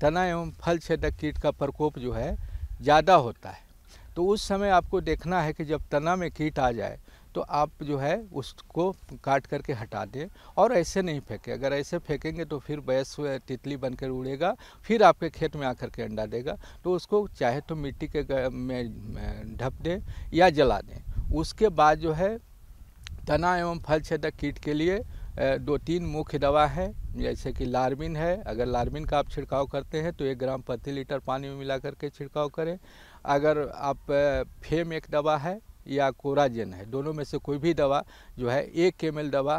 तना एवं फल छेदक कीट का प्रकोप जो है ज़्यादा होता है तो उस समय आपको देखना है कि जब तना में कीट आ जाए तो आप जो है उसको काट करके हटा दें और ऐसे नहीं फेंकें अगर ऐसे फेंकेंगे तो फिर बैस तितली बनकर उड़ेगा फिर आपके खेत में आकर के अंडा देगा तो उसको चाहे तो मिट्टी के में ढप दें या जला दें उसके बाद जो है तना एवं फल छेदक कीट के लिए दो तीन मुख्य दवा है जैसे कि लार्मिन है अगर लार्मिन का आप छिड़काव करते हैं तो एक ग्राम प्रति लीटर पानी में मिला करके छिड़काव करें अगर आप फेम एक दवा है या कोराजन है दोनों में से कोई भी दवा जो है एक एम दवा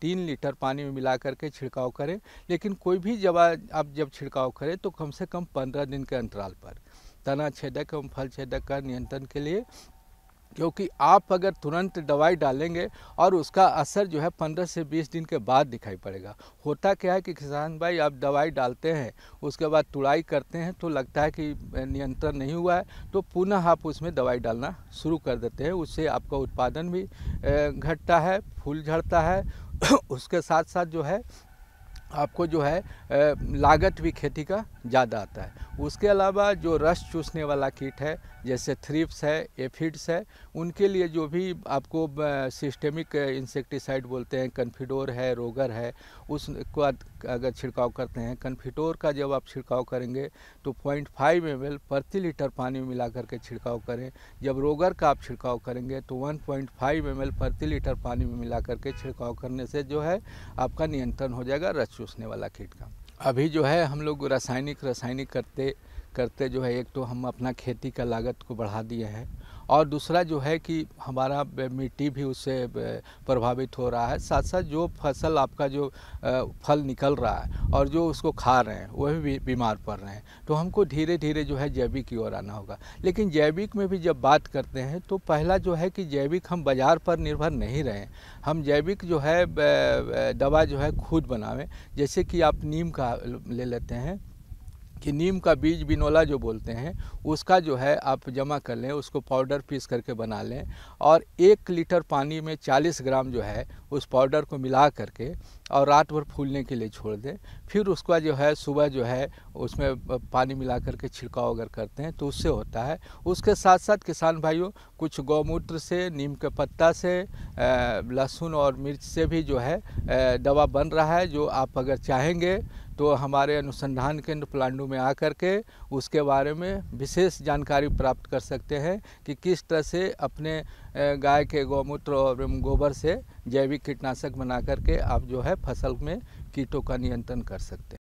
तीन लीटर पानी में मिला करके छिड़काव करें लेकिन कोई भी दवा आप जब छिड़काव करें तो कम से कम पंद्रह दिन के अंतराल पर तना छेदक एवं फल छेदक का नियंत्रण के लिए क्योंकि आप अगर तुरंत दवाई डालेंगे और उसका असर जो है पंद्रह से बीस दिन के बाद दिखाई पड़ेगा होता क्या है कि किसान भाई आप दवाई डालते हैं उसके बाद तुड़ाई करते हैं तो लगता है कि नियंत्रण नहीं हुआ है तो पुनः आप उसमें दवाई डालना शुरू कर देते हैं उससे आपका उत्पादन भी घटता है फूल झड़ता है उसके साथ साथ जो है आपको जो है लागत भी खेती का ज़्यादा आता है उसके अलावा जो रस चूसने वाला कीट है जैसे थ्रिप्स है एफिड्स है उनके लिए जो भी आपको सिस्टेमिक इंसेक्टिसाइड बोलते हैं कन्फिडोर है रोगर है उसको अगर छिड़काव करते हैं कन्फिटोर का जब आप छिड़काव करेंगे तो पॉइंट फाइव एम एल प्रति लीटर पानी में मिला करके छिड़काव करें जब रोगर का आप छिड़काव करेंगे तो one point five M L प्रति लीटर पानी में मिला करके छिड़काव करने से जो है आपका नियंत्रण हो जाएगा रस चूसने वाला कीट का अभी जो है हम लोग रासायनिक रासायनिक करते करते जो है एक तो हम अपना खेती का लागत को बढ़ा दिए है और दूसरा जो है कि हमारा मिट्टी भी उससे प्रभावित हो रहा है साथ साथ जो फसल आपका जो फल निकल रहा है और जो उसको खा रहे हैं वह भी बीमार पड़ रहे हैं तो हमको धीरे धीरे जो है जैविक की ओर आना होगा लेकिन जैविक में भी जब बात करते हैं तो पहला जो है कि जैविक हम बाज़ार पर निर्भर नहीं रहें हम जैविक जो है दवा जो है खुद बनावें जैसे कि आप नीम का ले लेते हैं कि नीम का बीज बिनोला जो बोलते हैं उसका जो है आप जमा कर लें उसको पाउडर पीस करके बना लें और एक लीटर पानी में 40 ग्राम जो है उस पाउडर को मिला करके और रात भर फूलने के लिए छोड़ दें फिर उसका जो है सुबह जो है उसमें पानी मिला करके छिड़काव अगर करते हैं तो उससे होता है उसके साथ साथ किसान भाइयों कुछ गौमूत्र से नीम के पत्ता से लहसुन और मिर्च से भी जो है दवा बन रहा है जो आप अगर चाहेंगे तो हमारे अनुसंधान केंद्र पलांडू में आकर के उसके बारे में विशेष जानकारी प्राप्त कर सकते हैं कि किस तरह से अपने गाय के गौमूत्र और गोबर से जैविक कीटनाशक बना करके आप जो है फसल में कीटों का नियंत्रण कर सकते हैं